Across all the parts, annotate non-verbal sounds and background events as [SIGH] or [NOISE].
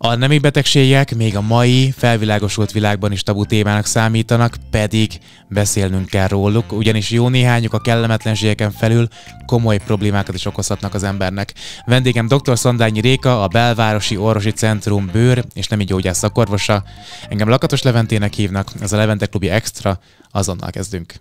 A nemi betegségek még a mai felvilágosult világban is tabu témának számítanak, pedig beszélnünk kell róluk, ugyanis jó néhányuk a kellemetlenségeken felül komoly problémákat is okozhatnak az embernek. Vendégem dr. Szandányi Réka, a Belvárosi Orvosi Centrum bőr és nemi gyógyász szakorvosa. Engem Lakatos Leventének hívnak, ez a Levente Klubi Extra, azonnal kezdünk.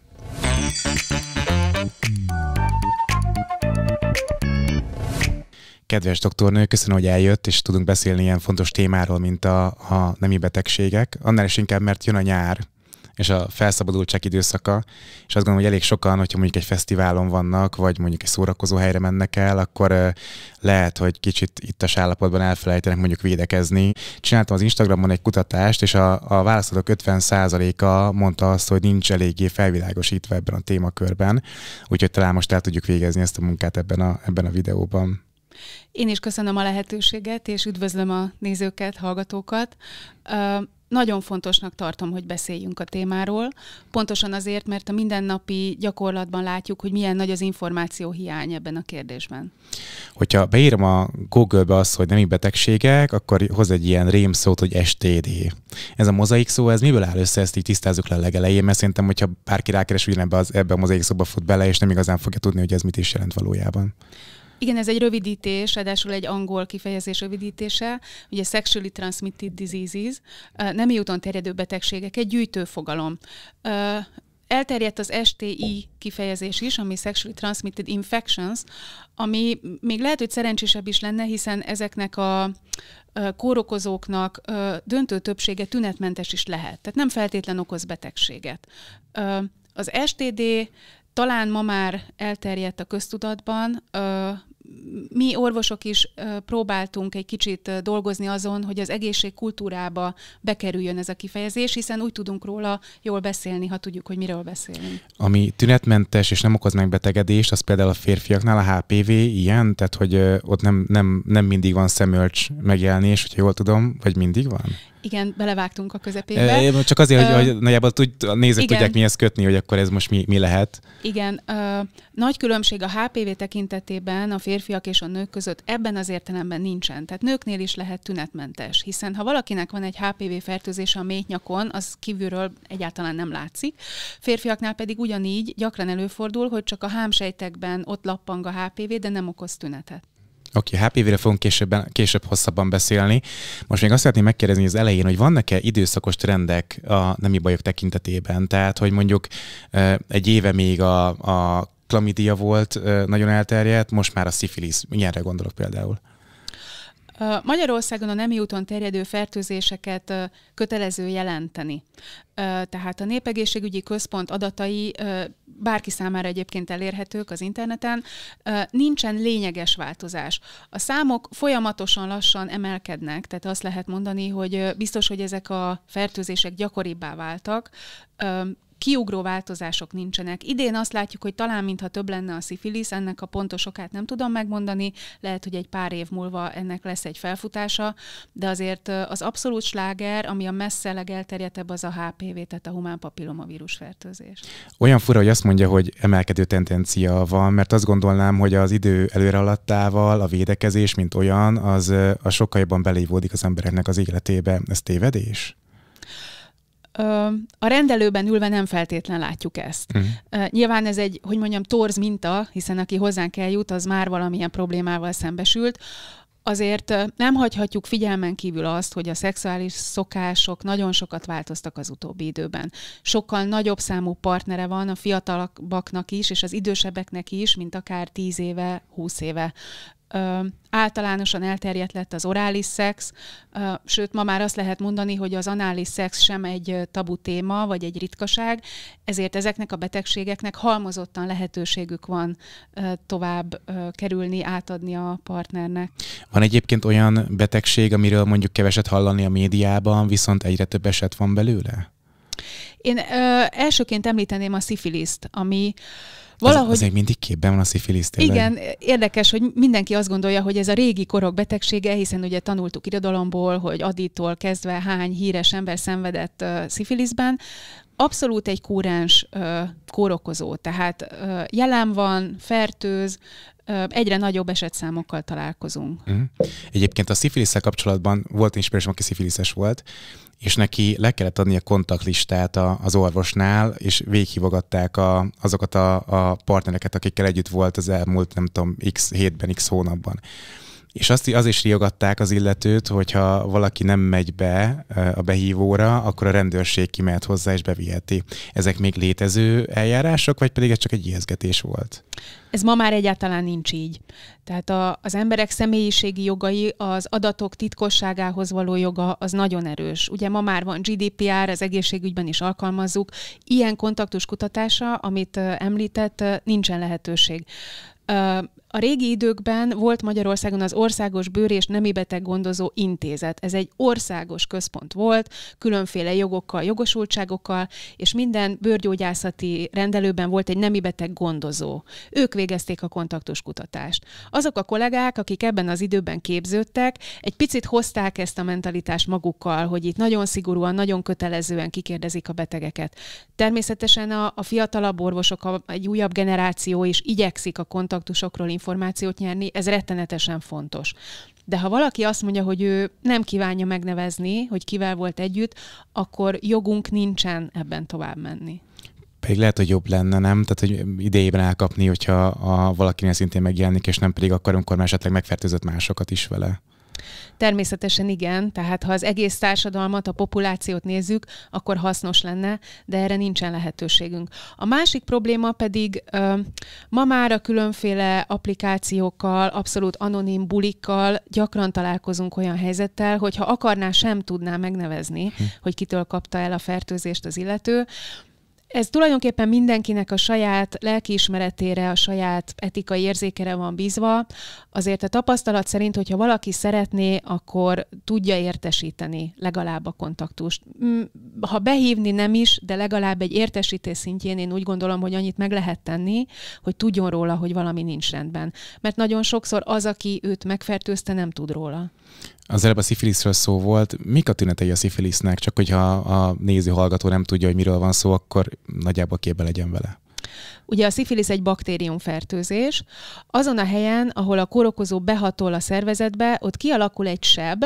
Kedves doktornő, köszönöm, hogy eljött, és tudunk beszélni ilyen fontos témáról, mint a, a nemi betegségek. Annál is inkább, mert jön a nyár, és a felszabadultság időszaka, és azt gondolom, hogy elég sokan, hogyha mondjuk egy fesztiválon vannak, vagy mondjuk egy szórakozó helyre mennek el, akkor lehet, hogy kicsit itt a állapotban elfelejtenek mondjuk védekezni. Csináltam az Instagramon egy kutatást, és a, a válaszadók 50%-a mondta azt, hogy nincs eléggé felvilágosítva ebben a témakörben, úgyhogy talán most el tudjuk végezni ezt a munkát ebben a, ebben a videóban. Én is köszönöm a lehetőséget, és üdvözlöm a nézőket, hallgatókat. Nagyon fontosnak tartom, hogy beszéljünk a témáról, pontosan azért, mert a mindennapi gyakorlatban látjuk, hogy milyen nagy az információ hiány ebben a kérdésben. Hogyha beírom a Google-be azt, hogy nemi betegségek, akkor hoz egy ilyen rém szót, hogy STD. Ez a mozaik szó, ez miből áll össze, ezt így tisztázzuk le a legelején, mert szerintem, hogyha bárki rákeres ugyanebbe az, ebbe a mozaik szóba fut bele, és nem igazán fogja tudni, hogy ez mit is jelent valójában. Igen, ez egy rövidítés, ráadásul egy angol kifejezés rövidítése, ugye sexually transmitted diseases, nem úton terjedő betegségek, egy gyűjtőfogalom. Elterjedt az STI kifejezés is, ami Sexually Transmitted Infections, ami még lehet, hogy szerencsésebb is lenne, hiszen ezeknek a kórokozóknak döntő többsége tünetmentes is lehet, tehát nem feltétlen okoz betegséget. Az STD talán ma már elterjedt a köztudatban, mi orvosok is próbáltunk egy kicsit dolgozni azon, hogy az kultúrába bekerüljön ez a kifejezés, hiszen úgy tudunk róla jól beszélni, ha tudjuk, hogy miről beszélünk. Ami tünetmentes és nem okoz megbetegedést, az például a férfiaknál a HPV ilyen, tehát hogy ott nem, nem, nem mindig van szemölcs megjelenés, hogyha jól tudom, vagy mindig van? Igen, belevágtunk a közepébe. É, csak azért, hogy, hogy nagyjából tud, a nézők igen. tudják mihez kötni, hogy akkor ez most mi, mi lehet. Igen, ö, nagy különbség a HPV tekintetében a férfiak és a nők között ebben az értelemben nincsen. Tehát nőknél is lehet tünetmentes, hiszen ha valakinek van egy HPV fertőzése a méhnyakon, az kívülről egyáltalán nem látszik. Férfiaknál pedig ugyanígy gyakran előfordul, hogy csak a hámsejtekben ott lappang a HPV, de nem okoz tünetet. Oké, okay, hát HPV-re fogunk később, később hosszabban beszélni. Most még azt szeretném megkérdezni az elején, hogy vannak-e időszakos trendek a nemi bajok tekintetében? Tehát, hogy mondjuk egy éve még a, a klamidia volt nagyon elterjedt, most már a szifilisz. Milyenre gondolok például. Magyarországon a nemi úton terjedő fertőzéseket kötelező jelenteni. Tehát a Népegészségügyi Központ adatai bárki számára egyébként elérhetők az interneten, nincsen lényeges változás. A számok folyamatosan lassan emelkednek, tehát azt lehet mondani, hogy biztos, hogy ezek a fertőzések gyakoribbá váltak, kiugró változások nincsenek. Idén azt látjuk, hogy talán mintha több lenne a szifilisz, ennek a pontos okát nem tudom megmondani, lehet, hogy egy pár év múlva ennek lesz egy felfutása, de azért az abszolút sláger, ami a messze legelterjedtebb, az a HPV, tehát a humán papillomavírus fertőzés. Olyan fura, hogy azt mondja, hogy emelkedő tendencia van, mert azt gondolnám, hogy az idő előre alattával a védekezés, mint olyan, az a sokkal jobban belévódik az embereknek az életébe. Ez tévedés? a rendelőben ülve nem feltétlen látjuk ezt. Uh-huh. Nyilván ez egy, hogy mondjam, torz minta, hiszen aki hozzánk eljut, az már valamilyen problémával szembesült. Azért nem hagyhatjuk figyelmen kívül azt, hogy a szexuális szokások nagyon sokat változtak az utóbbi időben. Sokkal nagyobb számú partnere van a fiatalabbaknak is, és az idősebbeknek is, mint akár 10 éve, 20 éve ö, általánosan elterjedt lett az orális szex, ö, sőt ma már azt lehet mondani, hogy az anális szex sem egy tabu téma, vagy egy ritkaság, ezért ezeknek a betegségeknek halmozottan lehetőségük van ö, tovább ö, kerülni, átadni a partnernek. Van egyébként olyan betegség, amiről mondjuk keveset hallani a médiában, viszont egyre több eset van belőle? Én ö, elsőként említeném a szifiliszt, ami Valahogy... Az, az mindig képben van a szifilisz Igen, érdekes, hogy mindenki azt gondolja, hogy ez a régi korok betegsége, hiszen ugye tanultuk irodalomból, hogy Aditól kezdve hány híres ember szenvedett uh, szifiliszben, abszolút egy kúráns kórokozó, tehát jelen van, fertőz, egyre nagyobb esetszámokkal találkozunk. Mm. Egyébként a szifilisszel kapcsolatban volt ismerősöm, aki szifiliszes volt, és neki le kellett adni a kontaktlistát a, az orvosnál, és véghívogatták a, azokat a, a partnereket, akikkel együtt volt az elmúlt, nem tudom, x hétben, x hónapban. És azt az is riogatták az illetőt, hogyha valaki nem megy be a behívóra, akkor a rendőrség kimehet hozzá és beviheti. Ezek még létező eljárások, vagy pedig ez csak egy ijeszgetés volt? Ez ma már egyáltalán nincs így. Tehát a, az emberek személyiségi jogai, az adatok titkosságához való joga az nagyon erős. Ugye ma már van GDPR, az egészségügyben is alkalmazzuk. Ilyen kontaktus kutatása, amit említett, nincsen lehetőség. A régi időkben volt Magyarországon az Országos Bőr és Nemi Beteg Gondozó Intézet. Ez egy országos központ volt, különféle jogokkal, jogosultságokkal, és minden bőrgyógyászati rendelőben volt egy nemi beteg gondozó. Ők végezték a kontaktus kutatást. Azok a kollégák, akik ebben az időben képződtek, egy picit hozták ezt a mentalitást magukkal, hogy itt nagyon szigorúan, nagyon kötelezően kikérdezik a betegeket. Természetesen a, a fiatalabb orvosok, a, egy újabb generáció is igyekszik a kontaktusokról információt nyerni, ez rettenetesen fontos. De ha valaki azt mondja, hogy ő nem kívánja megnevezni, hogy kivel volt együtt, akkor jogunk nincsen ebben tovább menni. Pedig lehet, hogy jobb lenne, nem? Tehát, hogy idejében elkapni, hogyha a valakinél szintén megjelenik, és nem pedig akkor, amikor már esetleg megfertőzött másokat is vele. Természetesen igen, tehát ha az egész társadalmat, a populációt nézzük, akkor hasznos lenne, de erre nincsen lehetőségünk. A másik probléma pedig ma már a különféle applikációkkal, abszolút anonim bulikkal gyakran találkozunk olyan helyzettel, hogyha akarná, sem tudná megnevezni, hm. hogy kitől kapta el a fertőzést az illető, ez tulajdonképpen mindenkinek a saját lelkiismeretére, a saját etikai érzékere van bízva. Azért a tapasztalat szerint, hogyha valaki szeretné, akkor tudja értesíteni legalább a kontaktust. Mm, ha behívni nem is, de legalább egy értesítés szintjén én úgy gondolom, hogy annyit meg lehet tenni, hogy tudjon róla, hogy valami nincs rendben. Mert nagyon sokszor az, aki őt megfertőzte, nem tud róla. Az előbb a szifiliszről szó volt. Mik a tünetei a szifilisznek? Csak hogyha a néző hallgató nem tudja, hogy miről van szó, akkor nagyjából képbe legyen vele. Ugye a szifilisz egy baktériumfertőzés. Azon a helyen, ahol a kórokozó behatol a szervezetbe, ott kialakul egy seb,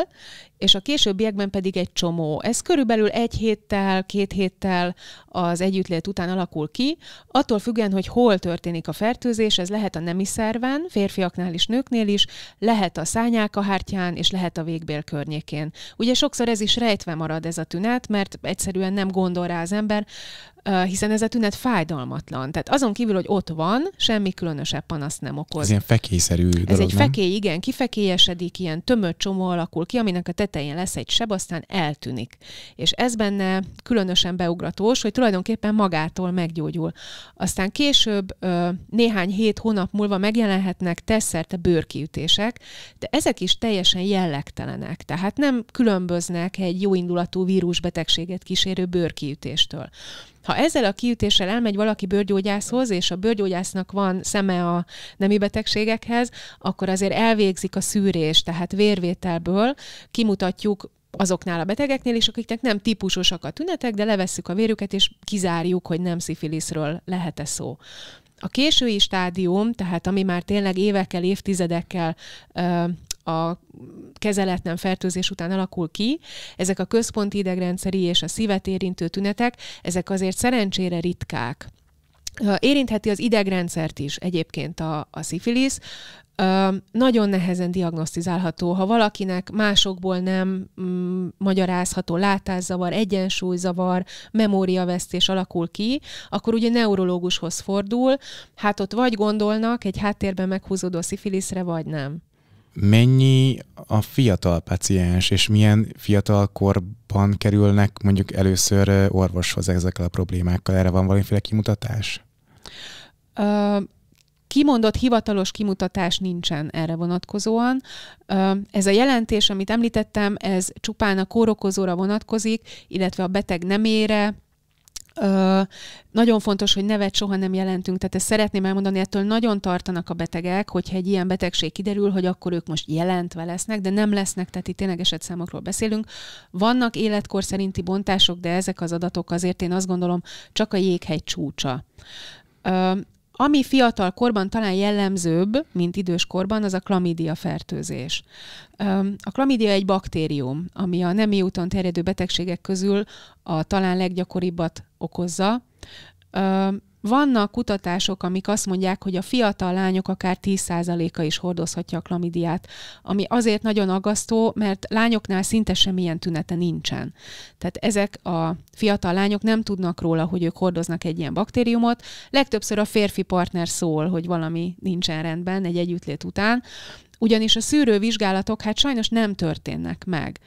és a későbbiekben pedig egy csomó. Ez körülbelül egy héttel, két héttel az együttlét után alakul ki, attól függően, hogy hol történik a fertőzés, ez lehet a nemi szerven, férfiaknál is, nőknél is, lehet a hártyán és lehet a végbél környékén. Ugye sokszor ez is rejtve marad ez a tünet, mert egyszerűen nem gondol rá az ember, hiszen ez a tünet fájdalmatlan. Tehát azon azon kívül, hogy ott van, semmi különösebb panasz nem okoz. Ez ilyen fekélyszerű dolog, egy nem? fekély, igen, kifekélyesedik, ilyen tömött csomó alakul ki, aminek a tetején lesz egy seb, aztán eltűnik. És ez benne különösen beugratós, hogy tulajdonképpen magától meggyógyul. Aztán később néhány hét hónap múlva megjelenhetnek tesszerte bőrkiütések, de ezek is teljesen jellegtelenek, tehát nem különböznek egy jóindulatú vírusbetegséget kísérő bőrkiütéstől. Ha ezzel a kiütéssel elmegy valaki bőrgyógyászhoz, és a bőrgyógyásznak van szeme a nemi betegségekhez, akkor azért elvégzik a szűrés, tehát vérvételből kimutatjuk azoknál a betegeknél is, akiknek nem típusosak a tünetek, de levesszük a vérüket, és kizárjuk, hogy nem szifiliszről lehet-e szó. A késői stádium, tehát ami már tényleg évekkel, évtizedekkel a kezeletlen fertőzés után alakul ki. Ezek a központi idegrendszeri és a szívet érintő tünetek, ezek azért szerencsére ritkák. Érintheti az idegrendszert is egyébként a, a szifilisz. Nagyon nehezen diagnosztizálható, ha valakinek másokból nem mm, magyarázható látászavar, egyensúlyzavar, memóriavesztés alakul ki, akkor ugye neurológushoz fordul, hát ott vagy gondolnak egy háttérben meghúzódó szifiliszre, vagy nem mennyi a fiatal paciens, és milyen fiatal korban kerülnek mondjuk először orvoshoz ezekkel a problémákkal? Erre van valamiféle kimutatás? Uh... kimondott hivatalos kimutatás nincsen erre vonatkozóan. ez a jelentés, amit említettem, ez csupán a kórokozóra vonatkozik, illetve a beteg nemére, Ö, nagyon fontos, hogy nevet soha nem jelentünk, tehát ezt szeretném elmondani, ettől nagyon tartanak a betegek, hogyha egy ilyen betegség kiderül, hogy akkor ők most jelentve lesznek, de nem lesznek, tehát itt tényleg esetszámokról beszélünk. Vannak életkor szerinti bontások, de ezek az adatok azért én azt gondolom csak a jéghegy csúcsa. Ö, ami fiatal korban talán jellemzőbb, mint idős korban, az a klamídia fertőzés. A klamídia egy baktérium, ami a nemi úton terjedő betegségek közül a talán leggyakoribbat okozza. Vannak kutatások, amik azt mondják, hogy a fiatal lányok akár 10%-a is hordozhatja a klamidiát, ami azért nagyon aggasztó, mert lányoknál szinte semmilyen tünete nincsen. Tehát ezek a fiatal lányok nem tudnak róla, hogy ők hordoznak egy ilyen baktériumot. Legtöbbször a férfi partner szól, hogy valami nincsen rendben egy együttlét után, ugyanis a szűrővizsgálatok hát sajnos nem történnek meg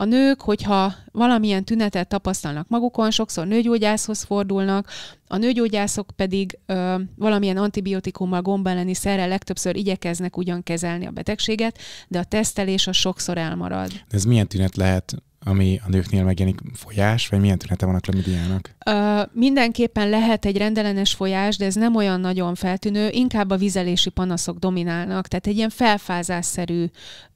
a nők, hogyha valamilyen tünetet tapasztalnak magukon, sokszor nőgyógyászhoz fordulnak, a nőgyógyászok pedig ö, valamilyen antibiotikummal, gombelleni szerrel legtöbbször igyekeznek ugyan kezelni a betegséget, de a tesztelés a sokszor elmarad. De ez milyen tünet lehet? ami a nőknél megjelenik folyás, vagy milyen tünete van a klamidiának? Ö, mindenképpen lehet egy rendellenes folyás, de ez nem olyan nagyon feltűnő, inkább a vizelési panaszok dominálnak, tehát egy ilyen felfázásszerű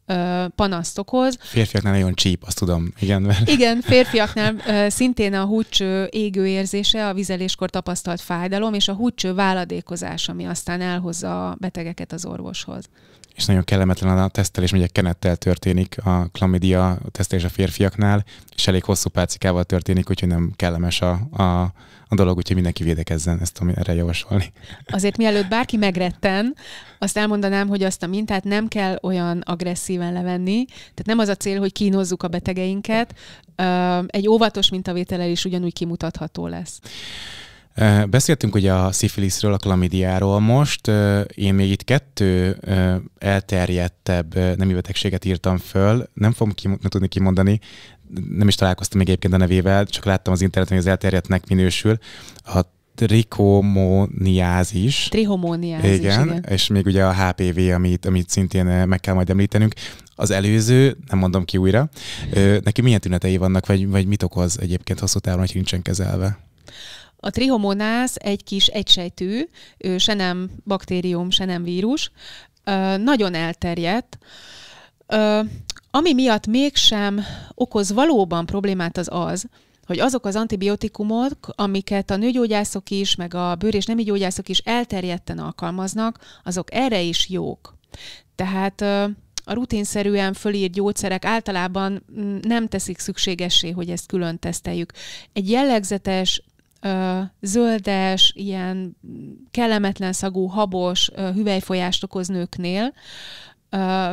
ö, panaszt okoz. Férfiaknál nagyon csíp, azt tudom. Igen, mert... Igen férfiaknál ö, szintén a húcső égő érzése, a vizeléskor tapasztalt fájdalom, és a húcső váladékozás, ami aztán elhozza a betegeket az orvoshoz és nagyon kellemetlen a tesztelés, egy kenettel történik a klamidia tesztelés a férfiaknál, és elég hosszú pácikával történik, úgyhogy nem kellemes a, a, a dolog, úgyhogy mindenki védekezzen, ezt tudom erre javasolni. Azért mielőtt bárki megretten, azt elmondanám, hogy azt a mintát nem kell olyan agresszíven levenni, tehát nem az a cél, hogy kínozzuk a betegeinket, egy óvatos mintavétel is ugyanúgy kimutatható lesz. Beszéltünk ugye a szifiliszről, a klamidiáról most. Én még itt kettő elterjedtebb nemi betegséget írtam föl. Nem fogom ki, nem tudni kimondani, nem is találkoztam még egyébként a nevével, csak láttam az interneten, hogy az elterjedtnek minősül. A trichomoniázis. Trichomoniázis, igen, igen. És még ugye a HPV, amit, amit szintén meg kell majd említenünk. Az előző, nem mondom ki újra, neki milyen tünetei vannak, vagy, vagy mit okoz egyébként hosszú távon, hogy nincsen kezelve? A trihomonász egy kis egysejtű, se nem baktérium, se nem vírus, nagyon elterjedt, ami miatt mégsem okoz valóban problémát az az, hogy azok az antibiotikumok, amiket a nőgyógyászok is, meg a bőr- és nemi gyógyászok is elterjedten alkalmaznak, azok erre is jók. Tehát a rutinszerűen fölírt gyógyszerek általában mm, nem teszik szükségessé, hogy ezt külön teszteljük. Egy jellegzetes zöldes, ilyen kellemetlen szagú, habos hüvelyfolyást okoz nőknél,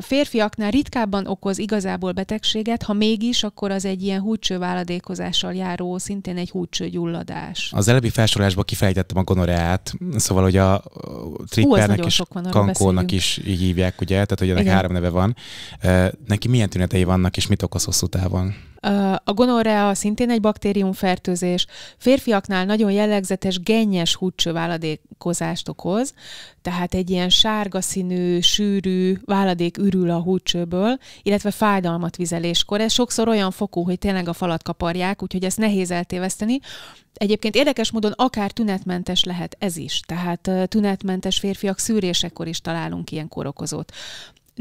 férfiaknál ritkábban okoz igazából betegséget, ha mégis, akkor az egy ilyen húcsőváladékozással járó, szintén egy húcsőgyulladás. Az előbbi felsorolásban kifejtettem a gonoreát, szóval hogy a trippernek és van, kankónak is így hívják, ugye? Tehát, hogy ennek Igen. három neve van. Neki milyen tünetei vannak, és mit okoz hosszú távon? A gonorrea szintén egy baktériumfertőzés. Férfiaknál nagyon jellegzetes gennyes húdcsőváladékozást okoz, tehát egy ilyen sárga színű, sűrű váladék ürül a húcsőből, illetve fájdalmat vizeléskor. Ez sokszor olyan fokú, hogy tényleg a falat kaparják, úgyhogy ezt nehéz eltéveszteni. Egyébként érdekes módon akár tünetmentes lehet ez is, tehát tünetmentes férfiak szűrésekor is találunk ilyen korokozót.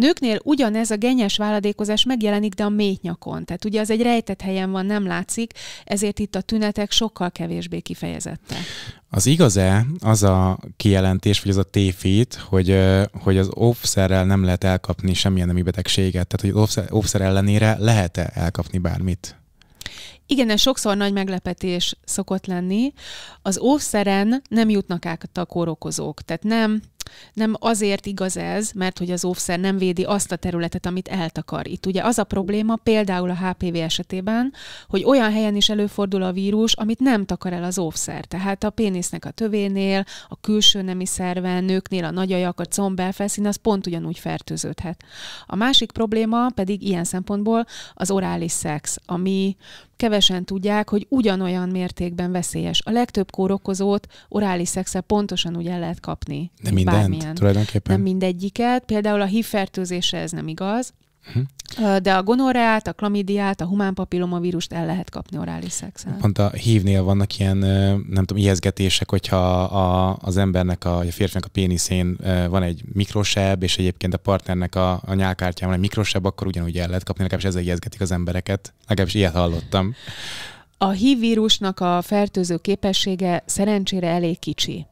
Nőknél ugyanez a genyes váladékozás megjelenik, de a méhnyakon. Tehát ugye az egy rejtett helyen van, nem látszik, ezért itt a tünetek sokkal kevésbé kifejezettek. Az igaz-e az a kijelentés, vagy az a téfit, hogy, hogy az óvszerrel nem lehet elkapni semmilyen nemi betegséget? Tehát, hogy az óvszer ellenére lehet-e elkapni bármit? Igen, ez sokszor nagy meglepetés szokott lenni. Az óvszeren nem jutnak át a kórokozók, tehát nem nem azért igaz ez, mert hogy az óvszer nem védi azt a területet, amit eltakar. Itt ugye az a probléma például a HPV esetében, hogy olyan helyen is előfordul a vírus, amit nem takar el az óvszer. Tehát a pénisznek a tövénél, a külső nemi szerven, nőknél a nagyajak, a combelfelszín, az pont ugyanúgy fertőződhet. A másik probléma pedig ilyen szempontból az orális szex, ami kevesen tudják, hogy ugyanolyan mértékben veszélyes. A legtöbb kórokozót orális szexel pontosan úgy el lehet kapni. de mindent bármilyen. tulajdonképpen? Nem mindegyiket. Például a HIV ez nem igaz. De a gonorreát, a klamidiát, a humán papillomavírust el lehet kapni orális szexen. Pont a hívnél vannak ilyen, nem tudom, ijeszgetések, hogyha a, az embernek, a, a férfinak a péniszén van egy mikrosebb, és egyébként a partnernek a, a nyálkártyán van egy mikrosebb, akkor ugyanúgy el lehet kapni, legalábbis ezzel ijeszgetik az embereket. Legalábbis ilyet hallottam. A HIV vírusnak a fertőző képessége szerencsére elég kicsi.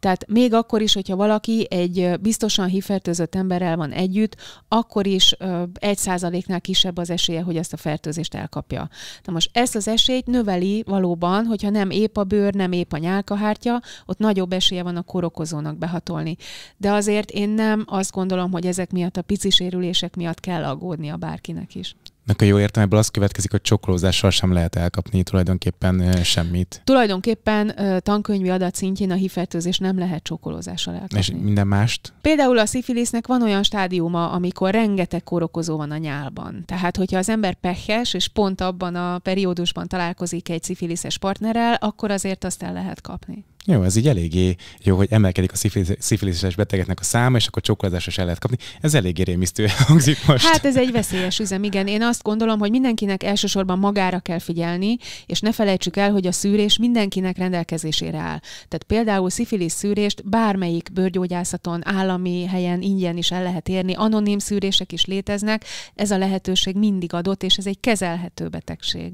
Tehát még akkor is, hogyha valaki egy biztosan HIV-fertőzött emberrel van együtt, akkor is egy százaléknál kisebb az esélye, hogy ezt a fertőzést elkapja. Na most ezt az esélyt növeli valóban, hogyha nem épp a bőr, nem épp a nyálkahártya, ott nagyobb esélye van a korokozónak behatolni. De azért én nem azt gondolom, hogy ezek miatt a pici sérülések miatt kell aggódnia bárkinek is a jó értelemből az következik, hogy csokolózással sem lehet elkapni tulajdonképpen semmit. Tulajdonképpen tankönyvi adat szintjén a hifertőzés nem lehet csokolózással elkapni. És minden mást? Például a szifilisznek van olyan stádiuma, amikor rengeteg kórokozó van a nyálban. Tehát, hogyha az ember pehes, és pont abban a periódusban találkozik egy szifiliszes partnerrel, akkor azért azt el lehet kapni. Jó, ez így eléggé jó, hogy emelkedik a szifiliszes betegeknek a száma, és akkor csókolázásra el lehet kapni. Ez eléggé rémisztő [LAUGHS] hangzik most. Hát ez egy veszélyes üzem, igen. Én azt gondolom, hogy mindenkinek elsősorban magára kell figyelni, és ne felejtsük el, hogy a szűrés mindenkinek rendelkezésére áll. Tehát például szifilisz szűrést bármelyik bőrgyógyászaton, állami helyen ingyen is el lehet érni, anonim szűrések is léteznek, ez a lehetőség mindig adott, és ez egy kezelhető betegség.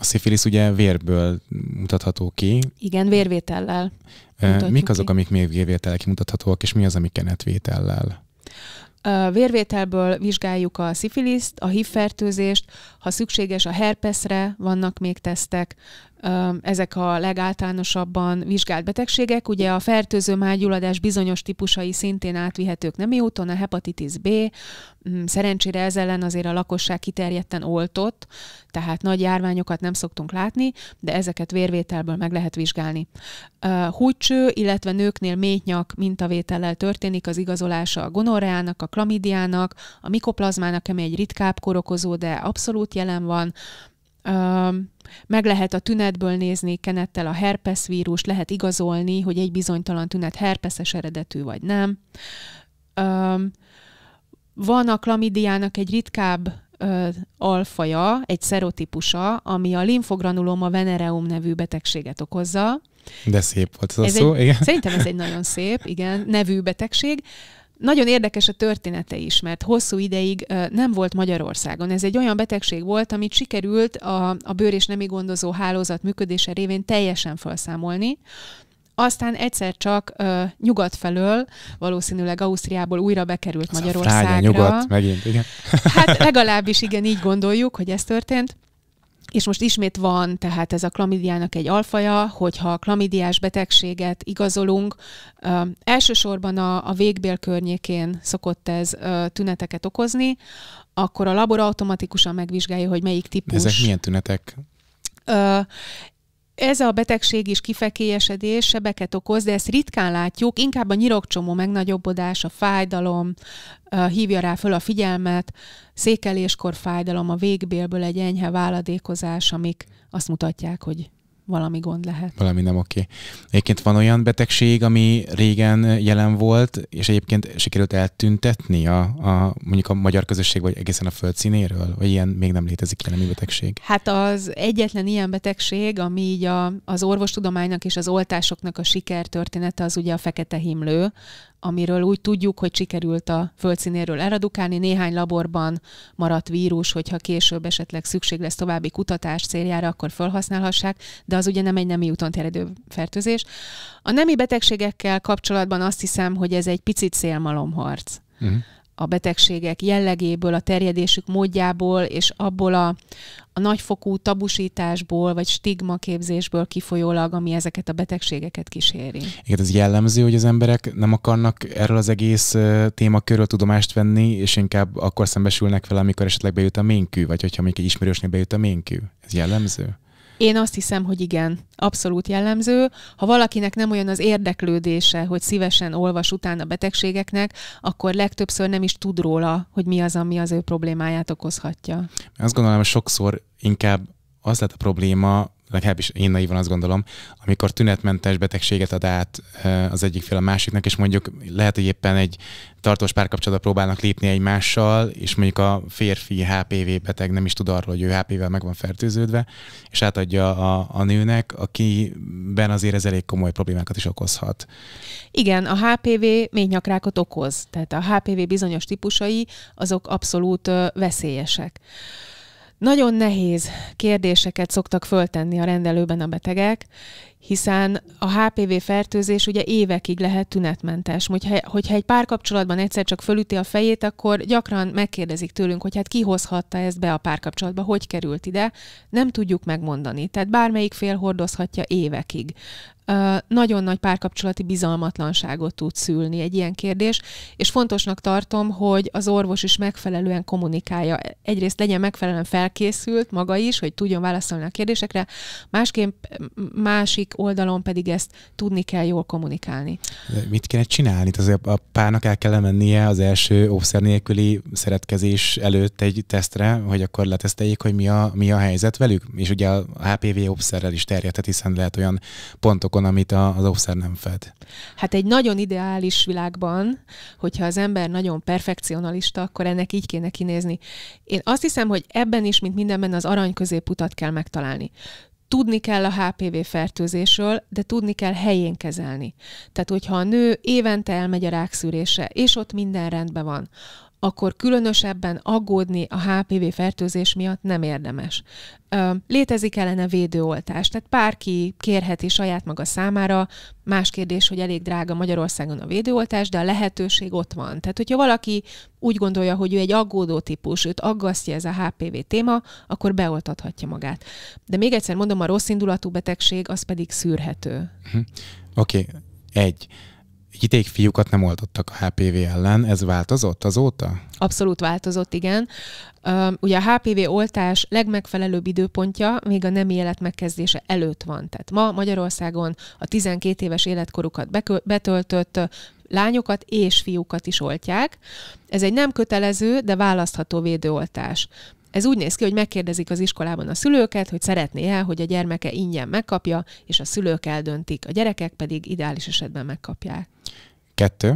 A szifilisz ugye vérből mutatható ki. Igen, vérvétellel. Mik azok, ki. amik még vérvétellel kimutathatóak, és mi az, ami kenetvétellel? A vérvételből vizsgáljuk a szifiliszt, a HIV fertőzést, ha szükséges a herpeszre, vannak még tesztek, ezek a legáltalánosabban vizsgált betegségek. Ugye a fertőző mágyuladás bizonyos típusai szintén átvihetők nem úton, a hepatitis B. Mm, szerencsére ez ellen azért a lakosság kiterjedten oltott, tehát nagy járványokat nem szoktunk látni, de ezeket vérvételből meg lehet vizsgálni. Húcső, illetve nőknél méhnyak mintavétellel történik az igazolása a gonorreának, a klamidiának, a mikoplazmának, ami egy ritkább korokozó, de abszolút jelen van, meg lehet a tünetből nézni kenettel a herpes vírus, lehet igazolni, hogy egy bizonytalan tünet herpeszes eredetű vagy nem. Van a klamidiának egy ritkább alfaja, egy szerotípusa, ami a linfogranuloma venereum nevű betegséget okozza. De szép volt ez, ez a szó, egy, igen. Szerintem ez egy [LAUGHS] nagyon szép, igen, nevű betegség nagyon érdekes a története is, mert hosszú ideig nem volt Magyarországon. Ez egy olyan betegség volt, amit sikerült a, a bőr és nemi gondozó hálózat működése révén teljesen felszámolni. Aztán egyszer csak uh, nyugat felől, valószínűleg Ausztriából újra bekerült Az Magyarországra. A frágya, nyugat, megint, igen. Hát [LAUGHS] legalábbis igen, így gondoljuk, hogy ez történt. És most ismét van tehát ez a klamidiának egy alfaja, hogyha a klamidiás betegséget igazolunk, ö, elsősorban a, a végbél környékén szokott ez ö, tüneteket okozni, akkor a labor automatikusan megvizsgálja, hogy melyik típus. ezek milyen tünetek? Ö, ez a betegség is kifekélyesedés, sebeket okoz, de ezt ritkán látjuk, inkább a nyirokcsomó megnagyobbodás, a fájdalom, hívja rá föl a figyelmet, székeléskor fájdalom, a végbélből egy enyhe váladékozás, amik azt mutatják, hogy valami gond lehet. Valami nem oké. Okay. Egyébként van olyan betegség, ami régen jelen volt, és egyébként sikerült eltüntetni a, a mondjuk a magyar közösség, vagy egészen a színéről, vagy ilyen még nem létezik jelenmi betegség? Hát az egyetlen ilyen betegség, ami így a, az orvostudománynak és az oltásoknak a sikertörténete, az ugye a fekete himlő, amiről úgy tudjuk, hogy sikerült a földszínéről eradukálni. Néhány laborban maradt vírus, hogyha később esetleg szükség lesz további kutatás céljára, akkor felhasználhassák, de az ugye nem egy nemi úton terjedő fertőzés. A nemi betegségekkel kapcsolatban azt hiszem, hogy ez egy picit szélmalomharc. Uh-huh a betegségek jellegéből, a terjedésük módjából és abból a, a nagyfokú tabusításból vagy stigmaképzésből kifolyólag, ami ezeket a betegségeket kíséri. Igen, ez jellemző, hogy az emberek nem akarnak erről az egész témakörről tudomást venni, és inkább akkor szembesülnek vele, amikor esetleg bejut a ménkű, vagy hogyha még egy ismerősnél bejut a ménkű. Ez jellemző? Én azt hiszem, hogy igen, abszolút jellemző. Ha valakinek nem olyan az érdeklődése, hogy szívesen olvas utána betegségeknek, akkor legtöbbször nem is tud róla, hogy mi az, ami az ő problémáját okozhatja. Azt gondolom, hogy sokszor inkább az lett a probléma, legalábbis én naívan azt gondolom, amikor tünetmentes betegséget ad át az egyik fél a másiknak, és mondjuk lehet, hogy éppen egy tartós párkapcsolatba próbálnak lépni egymással, és mondjuk a férfi HPV beteg nem is tud arról, hogy ő HPV-vel meg van fertőződve, és átadja a, a nőnek, akiben azért ez elég komoly problémákat is okozhat. Igen, a HPV még nyakrákot okoz, tehát a HPV bizonyos típusai azok abszolút veszélyesek. Nagyon nehéz kérdéseket szoktak föltenni a rendelőben a betegek, hiszen a HPV fertőzés ugye évekig lehet tünetmentes. Hogyha, hogyha egy párkapcsolatban egyszer csak fölüti a fejét, akkor gyakran megkérdezik tőlünk, hogy hát ki hozhatta ezt be a párkapcsolatba, hogy került ide, nem tudjuk megmondani. Tehát bármelyik fél hordozhatja évekig nagyon nagy párkapcsolati bizalmatlanságot tud szülni egy ilyen kérdés, és fontosnak tartom, hogy az orvos is megfelelően kommunikálja. Egyrészt legyen megfelelően felkészült maga is, hogy tudjon válaszolni a kérdésekre, másképp másik oldalon pedig ezt tudni kell jól kommunikálni. Mit kéne csinálni? Azért a párnak el kell mennie az első óvszer nélküli szeretkezés előtt egy tesztre, hogy akkor leteszteljék, hogy mi a, mi a helyzet velük. És ugye a HPV óvszerrel is terjedhet, hiszen lehet olyan pontokon dolgokon, amit az offszer nem fed. Hát egy nagyon ideális világban, hogyha az ember nagyon perfekcionalista, akkor ennek így kéne kinézni. Én azt hiszem, hogy ebben is, mint mindenben, az arany középutat kell megtalálni tudni kell a HPV fertőzésről, de tudni kell helyén kezelni. Tehát, hogyha a nő évente elmegy a rákszűrése, és ott minden rendben van, akkor különösebben aggódni a HPV fertőzés miatt nem érdemes. Létezik ellene védőoltás, tehát bárki kérheti saját maga számára, más kérdés, hogy elég drága Magyarországon a védőoltás, de a lehetőség ott van. Tehát, hogyha valaki úgy gondolja, hogy ő egy aggódó típus, őt aggasztja ez a HPV téma, akkor beoltathatja magát. De még egyszer mondom, a rossz indulatú betegség az pedig szűrhető. Mhm. Oké, okay. egy vidék fiúkat nem oltottak a HPV ellen, ez változott azóta? Abszolút változott, igen. Ugye a HPV oltás legmegfelelőbb időpontja még a nemi élet megkezdése előtt van. Tehát ma Magyarországon a 12 éves életkorukat betöltött lányokat és fiúkat is oltják. Ez egy nem kötelező, de választható védőoltás. Ez úgy néz ki, hogy megkérdezik az iskolában a szülőket, hogy szeretné-e, hogy a gyermeke ingyen megkapja, és a szülők eldöntik, a gyerekek pedig ideális esetben megkapják. Kettő.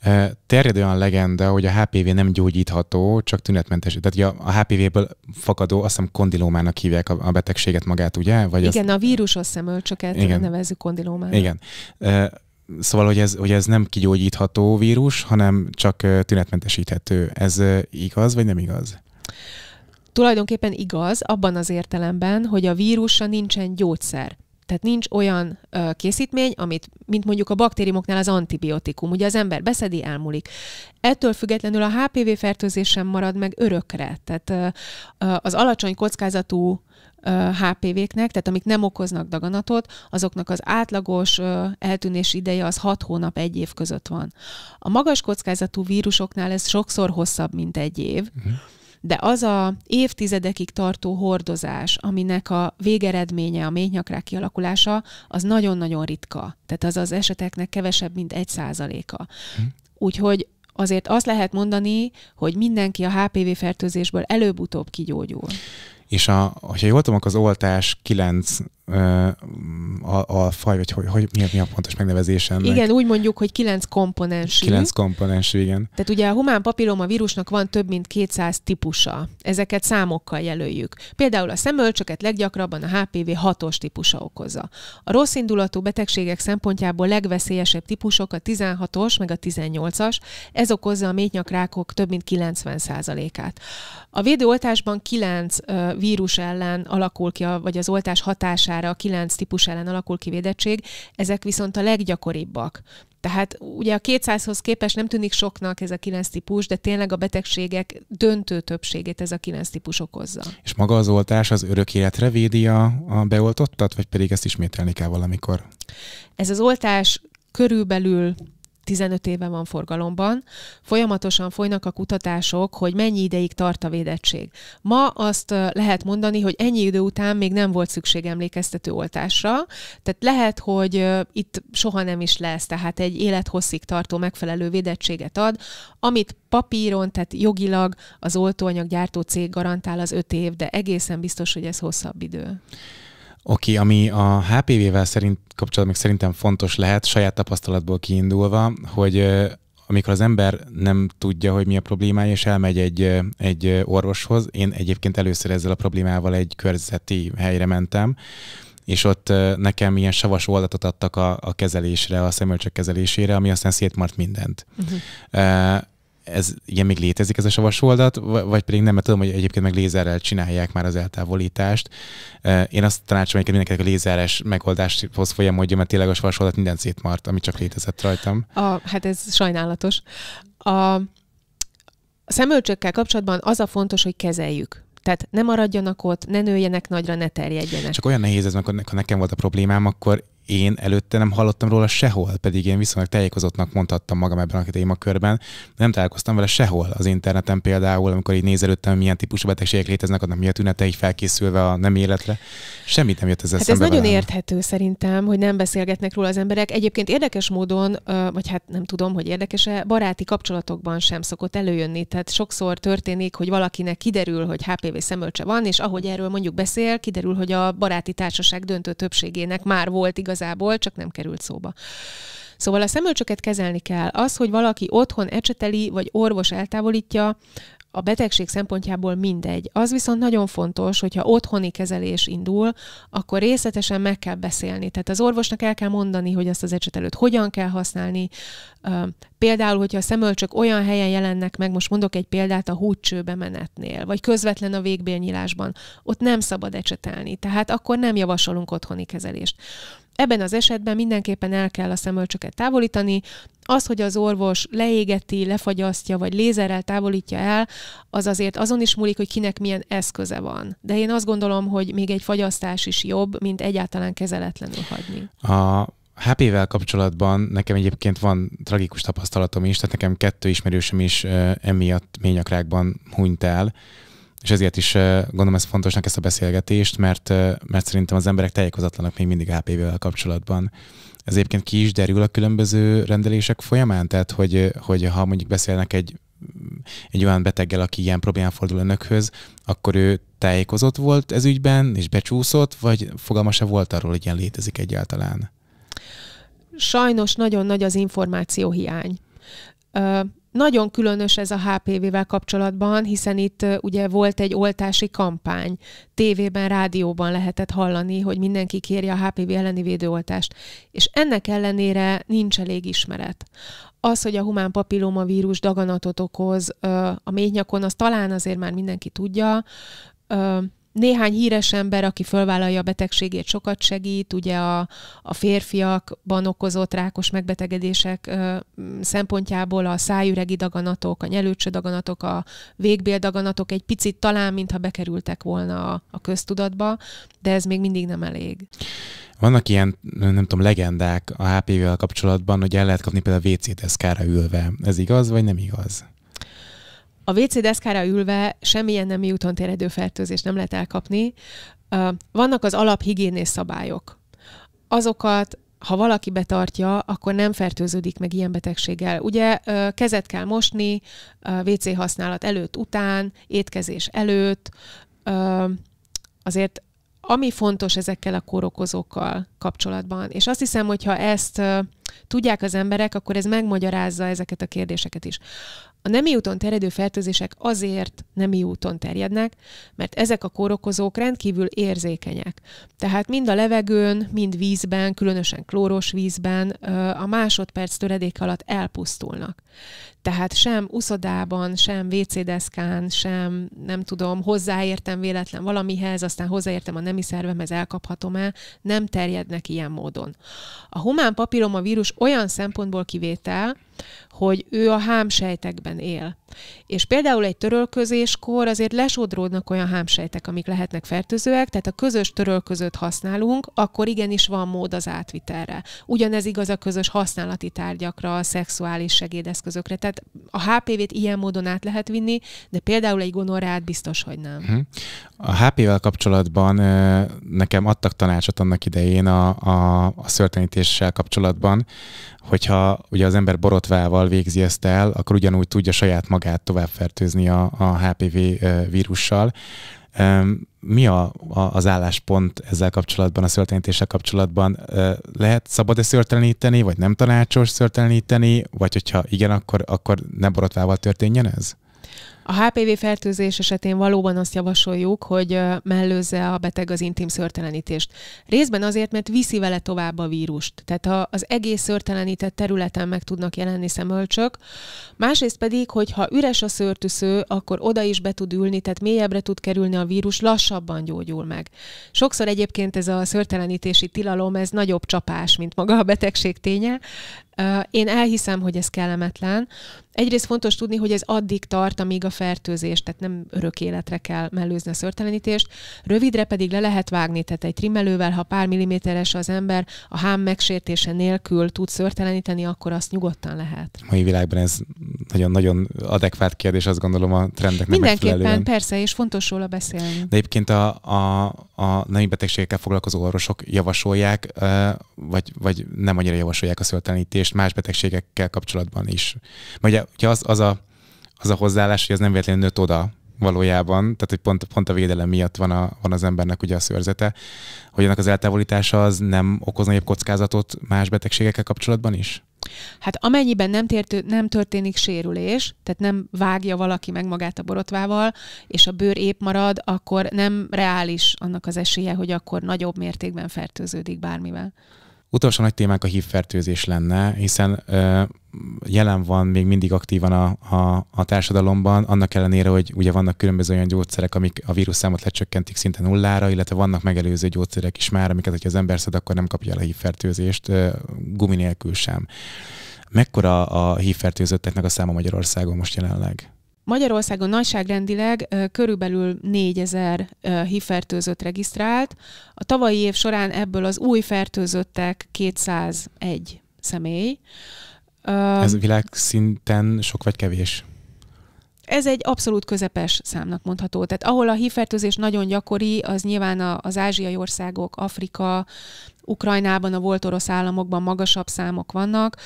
E, terjed olyan legenda, hogy a HPV nem gyógyítható, csak tünetmentes. Tehát ugye a HPV-ből fakadó, azt hiszem kondilómának hívják a betegséget magát, ugye? Vagy igen, azt... a vírusos szemölcsöket igen. nevezzük kondilómának. Igen. E, szóval, hogy ez, hogy ez nem kigyógyítható vírus, hanem csak e, tünetmentesíthető. Ez igaz, vagy nem igaz? tulajdonképpen igaz abban az értelemben, hogy a vírusra nincsen gyógyszer. Tehát nincs olyan ö, készítmény, amit, mint mondjuk a baktériumoknál az antibiotikum. Ugye az ember beszedi, elmúlik. Ettől függetlenül a HPV fertőzés sem marad meg örökre. Tehát ö, ö, az alacsony kockázatú HPV-knek, tehát amik nem okoznak daganatot, azoknak az átlagos eltűnés ideje az 6 hónap egy év között van. A magas kockázatú vírusoknál ez sokszor hosszabb, mint egy év. Uh-huh de az a évtizedekig tartó hordozás, aminek a végeredménye a méhnyakrák kialakulása, az nagyon-nagyon ritka. Tehát az az eseteknek kevesebb, mint egy százaléka. Hm. Úgyhogy azért azt lehet mondani, hogy mindenki a HPV fertőzésből előbb-utóbb kigyógyul. És a, ha jól tudom, az oltás 9 a, a faj, vagy hogy, hogy mi, a, mi a pontos megnevezése ennek. Igen, úgy mondjuk, hogy kilenc komponens Kilenc komponens igen. Tehát ugye a humán papilloma vírusnak van több mint 200 típusa. Ezeket számokkal jelöljük. Például a szemölcsöket leggyakrabban a HPV 6-os típusa okozza. A rossz indulatú betegségek szempontjából legveszélyesebb típusok a 16-os meg a 18-as. Ez okozza a méhnyakrákok több mint 90%-át. A védőoltásban kilenc vírus ellen alakul ki, a, vagy az oltás hatására akár a kilenc típus ellen alakul ki védettség, ezek viszont a leggyakoribbak. Tehát ugye a 200-hoz képest nem tűnik soknak ez a kilenc típus, de tényleg a betegségek döntő többségét ez a kilenc típus okozza. És maga az oltás az örök életre védi a, a beoltottat, vagy pedig ezt ismételni kell valamikor? Ez az oltás körülbelül 15 éve van forgalomban, folyamatosan folynak a kutatások, hogy mennyi ideig tart a védettség. Ma azt lehet mondani, hogy ennyi idő után még nem volt szükség emlékeztető oltásra, tehát lehet, hogy itt soha nem is lesz, tehát egy élethosszig tartó megfelelő védettséget ad, amit papíron, tehát jogilag az oltóanyaggyártó cég garantál az 5 év, de egészen biztos, hogy ez hosszabb idő. Oké, ami a HPV-vel szerint, kapcsolatban még szerintem fontos lehet, saját tapasztalatból kiindulva, hogy amikor az ember nem tudja, hogy mi a problémája, és elmegy egy, egy orvoshoz. Én egyébként először ezzel a problémával egy körzeti helyre mentem, és ott nekem ilyen savas oldatot adtak a, a kezelésre, a szemölcsök kezelésére, ami aztán szétmart mindent. Uh-huh ez ilyen még létezik ez a savas oldat, vagy pedig nem, mert tudom, hogy egyébként meg lézerrel csinálják már az eltávolítást. Én azt tanácsom hogy mindenkinek a lézeres megoldáshoz folyamodja, mert tényleg a savas oldat minden szétmart, ami csak létezett rajtam. A, hát ez sajnálatos. A szemölcsökkel kapcsolatban az a fontos, hogy kezeljük. Tehát ne maradjanak ott, ne nőjenek nagyra, ne terjedjenek. Csak olyan nehéz ez, mert ha nekem volt a problémám, akkor én előtte nem hallottam róla sehol, pedig én viszonylag tájékozottnak mondhattam magam ebben a témakörben. Nem találkoztam vele sehol az interneten például, amikor így nézelődtem, milyen típusú betegségek léteznek, annak mi a tünetei felkészülve a nem életre. Semmit nem jött ez hát Ez nagyon velem. érthető szerintem, hogy nem beszélgetnek róla az emberek. Egyébként érdekes módon, vagy hát nem tudom, hogy érdekes-e, baráti kapcsolatokban sem szokott előjönni. Tehát sokszor történik, hogy valakinek kiderül, hogy HPV szemölcse van, és ahogy erről mondjuk beszél, kiderül, hogy a baráti társaság döntő többségének már volt igaz igazából, csak nem került szóba. Szóval a szemölcsöket kezelni kell. Az, hogy valaki otthon ecseteli, vagy orvos eltávolítja, a betegség szempontjából mindegy. Az viszont nagyon fontos, hogyha otthoni kezelés indul, akkor részletesen meg kell beszélni. Tehát az orvosnak el kell mondani, hogy azt az ecsetelőt hogyan kell használni. Például, hogyha a szemölcsök olyan helyen jelennek meg, most mondok egy példát a húgycsőbe menetnél, vagy közvetlen a végbélnyílásban, ott nem szabad ecsetelni, tehát akkor nem javasolunk otthoni kezelést. Ebben az esetben mindenképpen el kell a szemölcsöket távolítani. Az, hogy az orvos leégeti, lefagyasztja, vagy lézerrel távolítja el, az azért azon is múlik, hogy kinek milyen eszköze van. De én azt gondolom, hogy még egy fagyasztás is jobb, mint egyáltalán kezeletlenül hagyni. A HP-vel kapcsolatban nekem egyébként van tragikus tapasztalatom is, tehát nekem kettő ismerősöm is emiatt ményakrákban hunyt el és ezért is eh, gondolom ez fontosnak ezt a beszélgetést, mert, eh, mert szerintem az emberek tájékozatlanak még mindig HPV-vel kapcsolatban. Ez egyébként ki is derül a különböző rendelések folyamán, tehát hogy, hogy ha mondjuk beszélnek egy egy olyan beteggel, aki ilyen problémán fordul önökhöz, akkor ő tájékozott volt ez ügyben, és becsúszott, vagy fogalma se volt arról, hogy ilyen létezik egyáltalán? Sajnos nagyon nagy az információ hiány. Nagyon különös ez a HPV-vel kapcsolatban, hiszen itt ugye volt egy oltási kampány. Tévében, rádióban lehetett hallani, hogy mindenki kéri a HPV elleni védőoltást. És ennek ellenére nincs elég ismeret. Az, hogy a humán vírus daganatot okoz a méhnyakon, az talán azért már mindenki tudja néhány híres ember, aki fölvállalja a betegségét, sokat segít, ugye a, a férfiakban okozott rákos megbetegedések ö, szempontjából a szájüregi daganatok, a nyelőcső daganatok, a végbéldaganatok egy picit talán, mintha bekerültek volna a, a köztudatba, de ez még mindig nem elég. Vannak ilyen, nem tudom, legendák a HPV-vel kapcsolatban, hogy el lehet kapni például a WC deszkára ülve. Ez igaz, vagy nem igaz? a WC deszkára ülve semmilyen nem úton terjedő fertőzést nem lehet elkapni. Vannak az alaphigiénés szabályok. Azokat ha valaki betartja, akkor nem fertőződik meg ilyen betegséggel. Ugye kezet kell mosni, WC használat előtt, után, étkezés előtt. Azért ami fontos ezekkel a kórokozókkal kapcsolatban, és azt hiszem, hogy ha ezt tudják az emberek, akkor ez megmagyarázza ezeket a kérdéseket is. A nemi úton terjedő fertőzések azért nemi úton terjednek, mert ezek a kórokozók rendkívül érzékenyek. Tehát mind a levegőn, mind vízben, különösen klóros vízben a másodperc töredék alatt elpusztulnak. Tehát sem uszodában, sem WC-deszkán, sem nem tudom, hozzáértem véletlen valamihez, aztán hozzáértem a nemi szervemhez, elkaphatom el, nem terjednek ilyen módon. A humán papíroma vírus olyan szempontból kivétel, hogy ő a hámsejtekben él. És például egy törölközéskor azért lesodródnak olyan hámsejtek, amik lehetnek fertőzőek, tehát a közös törölközőt használunk, akkor igenis van mód az átvitelre. Ugyanez igaz a közös használati tárgyakra, a szexuális segédeszközökre, tehát tehát a HPV-t ilyen módon át lehet vinni, de például egy gonorrát biztos, hogy nem. Mhm. A hpv vel kapcsolatban nekem adtak tanácsot annak idején a, a, a szörtenítéssel kapcsolatban, hogyha ugye az ember borotvával végzi ezt el, akkor ugyanúgy tudja saját magát továbbfertőzni a, a HPV vírussal. Mi a, a, az álláspont ezzel kapcsolatban, a szörtelenítéssel kapcsolatban? Lehet szabad-e szörteleníteni, vagy nem tanácsos szörteleníteni, vagy hogyha igen, akkor, akkor ne borotvával történjen ez? A HPV fertőzés esetén valóban azt javasoljuk, hogy mellőzze a beteg az intim szörtelenítést. Részben azért, mert viszi vele tovább a vírust. Tehát ha az egész szörtelenített területen meg tudnak jelenni szemölcsök. Másrészt pedig, hogy ha üres a szőrtűsző, akkor oda is be tud ülni, tehát mélyebbre tud kerülni a vírus, lassabban gyógyul meg. Sokszor egyébként ez a szörtelenítési tilalom, ez nagyobb csapás, mint maga a betegség ténye. Én elhiszem, hogy ez kellemetlen, Egyrészt fontos tudni, hogy ez addig tart, amíg a fertőzés, tehát nem örök életre kell mellőzni a szörtelenítést. Rövidre pedig le lehet vágni, tehát egy trimmelővel, ha pár milliméteres az ember, a hám megsértése nélkül tud szörteleníteni, akkor azt nyugodtan lehet. A mai világban ez nagyon-nagyon adekvát kérdés, azt gondolom a trendeknek Mindenképpen, persze, és fontos róla beszélni. De egyébként a, a, a nemi betegségekkel foglalkozó orvosok javasolják, vagy, vagy nem annyira javasolják a szörtelenítést más betegségekkel kapcsolatban is. Vagy ugye, az, az, a, az a hozzáállás, hogy az nem véletlenül nőtt oda valójában, tehát hogy pont, pont a védelem miatt van, a, van az embernek ugye a szőrzete, hogy ennek az eltávolítása az nem okoz nagyobb kockázatot más betegségekkel kapcsolatban is? Hát amennyiben nem, tértő, nem történik sérülés, tehát nem vágja valaki meg magát a borotvával, és a bőr épp marad, akkor nem reális annak az esélye, hogy akkor nagyobb mértékben fertőződik bármivel. Utolsó nagy témánk a hívfertőzés lenne, hiszen ö, jelen van még mindig aktívan a, a, a társadalomban, annak ellenére, hogy ugye vannak különböző olyan gyógyszerek, amik a vírusszámot lecsökkentik szinte nullára, illetve vannak megelőző gyógyszerek is már, amiket, hogyha az ember szed, akkor nem kapja el a hívfertőzést, ö, gumi nélkül sem. Mekkora a hívfertőzötteknek a száma Magyarországon most jelenleg? Magyarországon nagyságrendileg körülbelül 4000 HIV regisztrált. A tavalyi év során ebből az új fertőzöttek 201 személy. Ez világszinten sok vagy kevés? Ez egy abszolút közepes számnak mondható. Tehát ahol a HIV nagyon gyakori, az nyilván az ázsiai országok, Afrika, Ukrajnában, a volt orosz államokban magasabb számok vannak.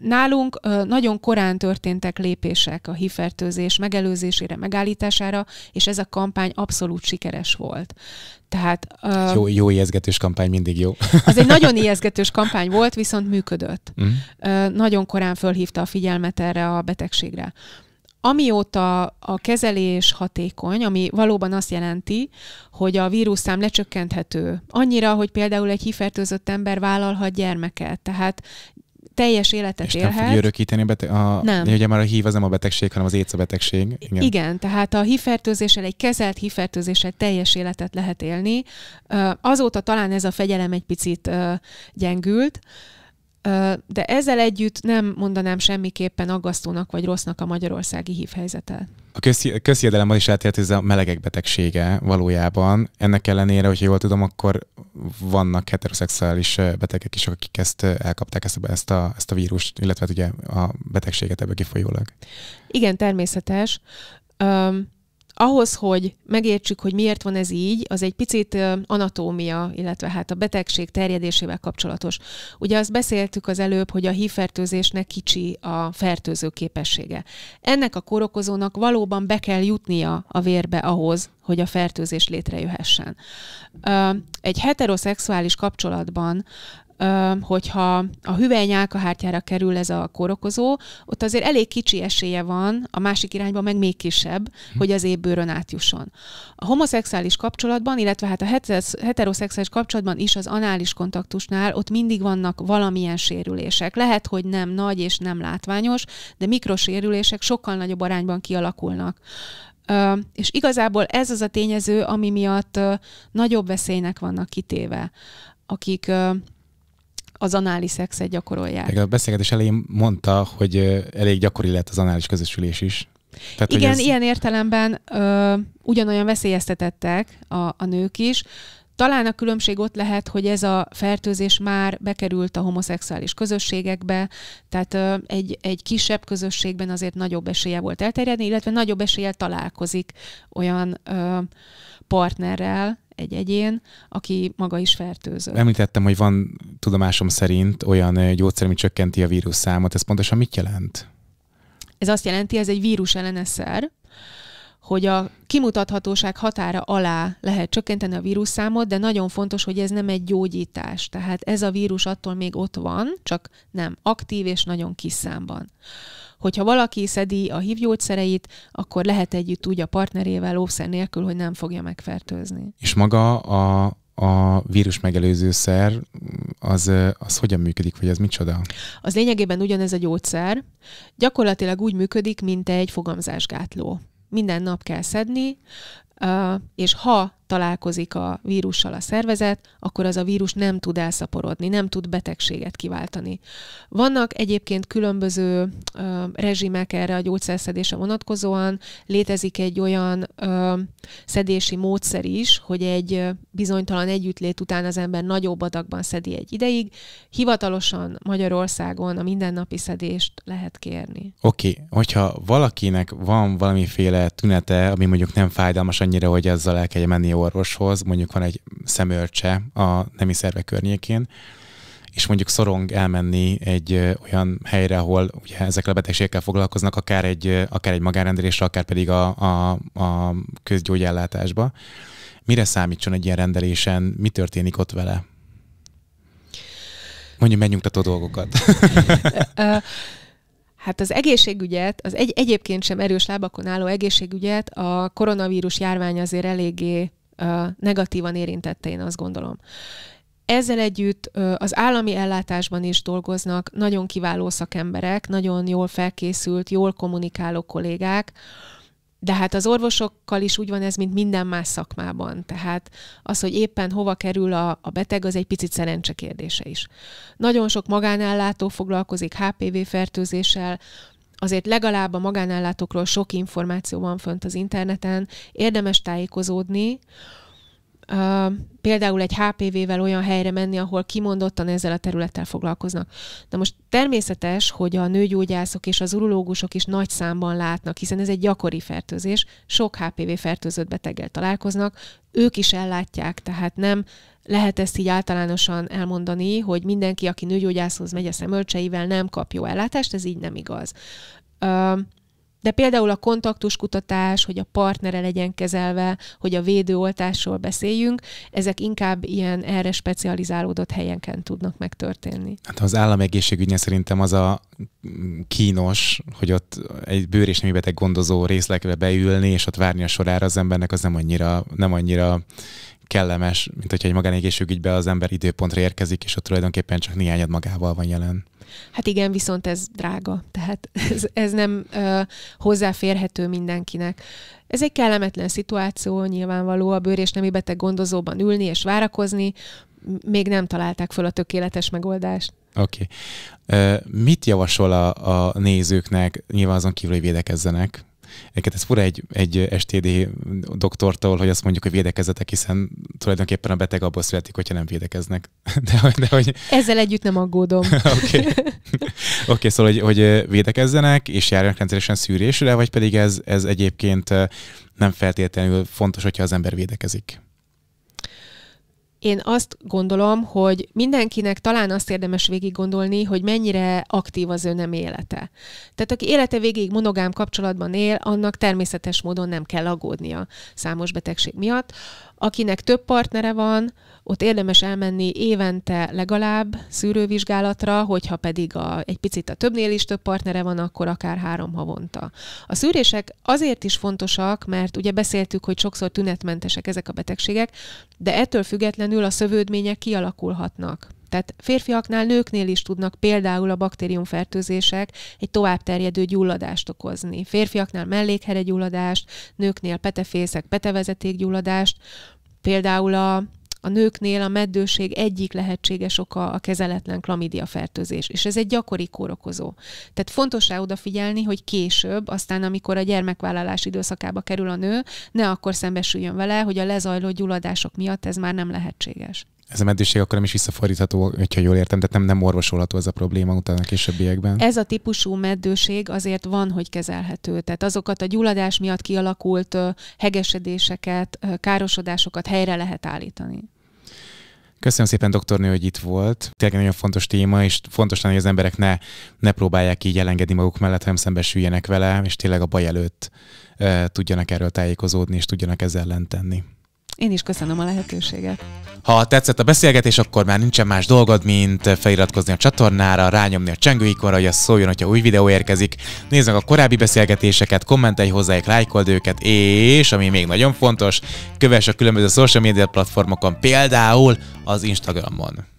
Nálunk nagyon korán történtek lépések a hifertőzés megelőzésére, megállítására, és ez a kampány abszolút sikeres volt. Tehát, jó, jó ijeszgetős kampány mindig jó. [LAUGHS] Az egy nagyon [LAUGHS] ijeszgetős kampány volt, viszont működött. Mm. Nagyon korán fölhívta a figyelmet erre a betegségre. Amióta a kezelés hatékony, ami valóban azt jelenti, hogy a vírusszám lecsökkenthető. Annyira, hogy például egy hifertőzött ember vállalhat gyermeket. Tehát teljes életet és élhet. És nem örökíteni a beteg... A, nem. Ugye már a hív az nem a betegség, hanem az AIDS a betegség. Igen. Igen, tehát a hifertőzéssel, egy kezelt hifertőzéssel teljes életet lehet élni. Azóta talán ez a fegyelem egy picit gyengült, de ezzel együtt nem mondanám semmiképpen aggasztónak vagy rossznak a magyarországi HIV helyzetet. A közhiedelem az is eltért, ez a melegek betegsége valójában. Ennek ellenére, hogyha jól tudom, akkor vannak heteroszexuális betegek is, akik ezt elkapták, ezt, ezt, a, ezt a vírust, illetve hát ugye a betegséget ebből kifolyólag. Igen, természetes. Um, ahhoz, hogy megértsük, hogy miért van ez így, az egy picit anatómia, illetve hát a betegség terjedésével kapcsolatos. Ugye azt beszéltük az előbb, hogy a hívfertőzésnek kicsi a fertőző képessége. Ennek a korokozónak valóban be kell jutnia a vérbe ahhoz, hogy a fertőzés létrejöhessen. Egy heteroszexuális kapcsolatban hogyha a hüvely nyálkahártyára kerül ez a kórokozó, ott azért elég kicsi esélye van, a másik irányba meg még kisebb, mhm. hogy az ébbőrön átjusson. A homoszexuális kapcsolatban, illetve hát a heteroszexuális kapcsolatban is az anális kontaktusnál ott mindig vannak valamilyen sérülések. Lehet, hogy nem nagy és nem látványos, de mikrosérülések sokkal nagyobb arányban kialakulnak. Uh, és igazából ez az a tényező, ami miatt uh, nagyobb veszélynek vannak kitéve, akik uh, az anális szexet gyakorolják. Meg a beszélgetés elején mondta, hogy elég gyakori lett az anális közösülés is. Tehát, Igen, ez... ilyen értelemben ö, ugyanolyan veszélyeztetettek a, a nők is. Talán a különbség ott lehet, hogy ez a fertőzés már bekerült a homoszexuális közösségekbe, tehát ö, egy, egy kisebb közösségben azért nagyobb esélye volt elterjedni, illetve nagyobb esélye találkozik olyan ö, partnerrel, egy egyén, aki maga is fertőzött. Említettem, hogy van tudomásom szerint olyan eh, gyógyszer, ami csökkenti a vírus számot. Ez pontosan mit jelent? Ez azt jelenti, ez egy vírus ellenes szer, hogy a kimutathatóság határa alá lehet csökkenteni a vírusszámot, de nagyon fontos, hogy ez nem egy gyógyítás. Tehát ez a vírus attól még ott van, csak nem aktív és nagyon kis számban hogyha valaki szedi a HIV gyógyszereit, akkor lehet együtt úgy a partnerével óvszer nélkül, hogy nem fogja megfertőzni. És maga a, a vírus megelőző szer, az, az hogyan működik, vagy az micsoda? Az lényegében ugyanez a gyógyszer. Gyakorlatilag úgy működik, mint egy fogamzásgátló. Minden nap kell szedni, és ha találkozik a vírussal a szervezet, akkor az a vírus nem tud elszaporodni, nem tud betegséget kiváltani. Vannak egyébként különböző ö, rezsimek erre a gyógyszerszedése vonatkozóan. Létezik egy olyan ö, szedési módszer is, hogy egy bizonytalan együttlét után az ember nagyobb adagban szedi egy ideig. Hivatalosan Magyarországon a mindennapi szedést lehet kérni. Oké, okay. hogyha valakinek van valamiféle tünete, ami mondjuk nem fájdalmas annyira, hogy ezzel el kell menni orvoshoz, mondjuk van egy szemölcse a nemi szerve környékén, és mondjuk szorong elmenni egy olyan helyre, ahol ugye ezekkel a betegségekkel foglalkoznak, akár egy, akár egy magánrendelésre, akár pedig a, a, a közgyógyellátásba. Mire számítson egy ilyen rendelésen, mi történik ott vele? Mondjuk megnyugtató dolgokat. Hát az egészségügyet, az egy, egyébként sem erős lábakon álló egészségügyet a koronavírus járvány azért eléggé uh, negatívan érintette, én azt gondolom. Ezzel együtt az állami ellátásban is dolgoznak nagyon kiváló szakemberek, nagyon jól felkészült, jól kommunikáló kollégák, de hát az orvosokkal is úgy van ez, mint minden más szakmában. Tehát az, hogy éppen hova kerül a, a beteg, az egy picit szerencse kérdése is. Nagyon sok magánellátó foglalkozik HPV fertőzéssel, azért legalább a magánellátókról sok információ van fönt az interneten, érdemes tájékozódni, Uh, például egy HPV-vel olyan helyre menni, ahol kimondottan ezzel a területtel foglalkoznak. Na most természetes, hogy a nőgyógyászok és az urológusok is nagy számban látnak, hiszen ez egy gyakori fertőzés, sok HPV fertőzött beteggel találkoznak, ők is ellátják, tehát nem lehet ezt így általánosan elmondani, hogy mindenki, aki nőgyógyászhoz megy a szemölcseivel, nem kap jó ellátást, ez így nem igaz. Uh, de például a kontaktuskutatás, hogy a partnere legyen kezelve, hogy a védőoltásról beszéljünk, ezek inkább ilyen erre specializálódott helyenken tudnak megtörténni. Hát az államegészségügynél szerintem az a mm, kínos, hogy ott egy bőr és beteg gondozó részlegbe beülni, és ott várni a sorára az embernek, az nem annyira, nem annyira kellemes, mint hogyha egy magánégészségügybe az ember időpontra érkezik, és ott tulajdonképpen csak néhányad magával van jelen. Hát igen, viszont ez drága, tehát [LAUGHS] ez, ez nem ö, hozzáférhető mindenkinek. Ez egy kellemetlen szituáció, nyilvánvaló a bőr és nemi beteg gondozóban ülni és várakozni, még nem találták föl a tökéletes megoldást. Oké. Okay. Mit javasol a, a nézőknek, nyilván azon kívül, hogy védekezzenek? Egyébként ez fura egy, egy STD doktortól, hogy azt mondjuk, hogy védekezzetek, hiszen tulajdonképpen a beteg abból születik, hogyha nem védekeznek. [LAUGHS] De, de, hogy... Ezzel együtt nem aggódom. [LAUGHS] Oké, okay. [LAUGHS] okay, szóval, hogy, hogy védekezzenek, és járjanak rendszeresen szűrésre, vagy pedig ez, ez egyébként nem feltétlenül fontos, hogyha az ember védekezik? Én azt gondolom, hogy mindenkinek talán azt érdemes végig gondolni, hogy mennyire aktív az ő nem élete. Tehát aki élete végig monogám kapcsolatban él, annak természetes módon nem kell aggódnia számos betegség miatt. Akinek több partnere van, ott érdemes elmenni évente legalább szűrővizsgálatra, hogyha pedig a, egy picit a többnél is több partnere van, akkor akár három havonta. A szűrések azért is fontosak, mert ugye beszéltük, hogy sokszor tünetmentesek ezek a betegségek, de ettől függetlenül a szövődmények kialakulhatnak. Tehát férfiaknál, nőknél is tudnak például a baktériumfertőzések egy továbbterjedő gyulladást okozni. Férfiaknál gyulladást, nőknél petefészek, gyulladást, például a a nőknél a meddőség egyik lehetséges oka a kezeletlen klamidia fertőzés, és ez egy gyakori kórokozó. Tehát fontos rá odafigyelni, hogy később, aztán amikor a gyermekvállalás időszakába kerül a nő, ne akkor szembesüljön vele, hogy a lezajló gyulladások miatt ez már nem lehetséges ez a meddőség akkor nem is visszafordítható, hogyha jól értem, tehát nem, nem orvosolható ez a probléma utána a későbbiekben. Ez a típusú meddőség azért van, hogy kezelhető. Tehát azokat a gyulladás miatt kialakult hegesedéseket, károsodásokat helyre lehet állítani. Köszönöm szépen, doktornő, hogy itt volt. Tényleg nagyon fontos téma, és fontos lenne, hogy az emberek ne, ne próbálják így elengedni maguk mellett, hanem szembesüljenek vele, és tényleg a baj előtt e, tudjanak erről tájékozódni, és tudjanak ezzel ellen tenni. Én is köszönöm a lehetőséget. Ha tetszett a beszélgetés, akkor már nincsen más dolgod, mint feliratkozni a csatornára, rányomni a ikonra, hogy az szóljon, hogyha új videó érkezik. Nézd meg a korábbi beszélgetéseket, kommentelj hozzájuk, lájkold őket, és ami még nagyon fontos, kövess a különböző social media platformokon, például az Instagramon.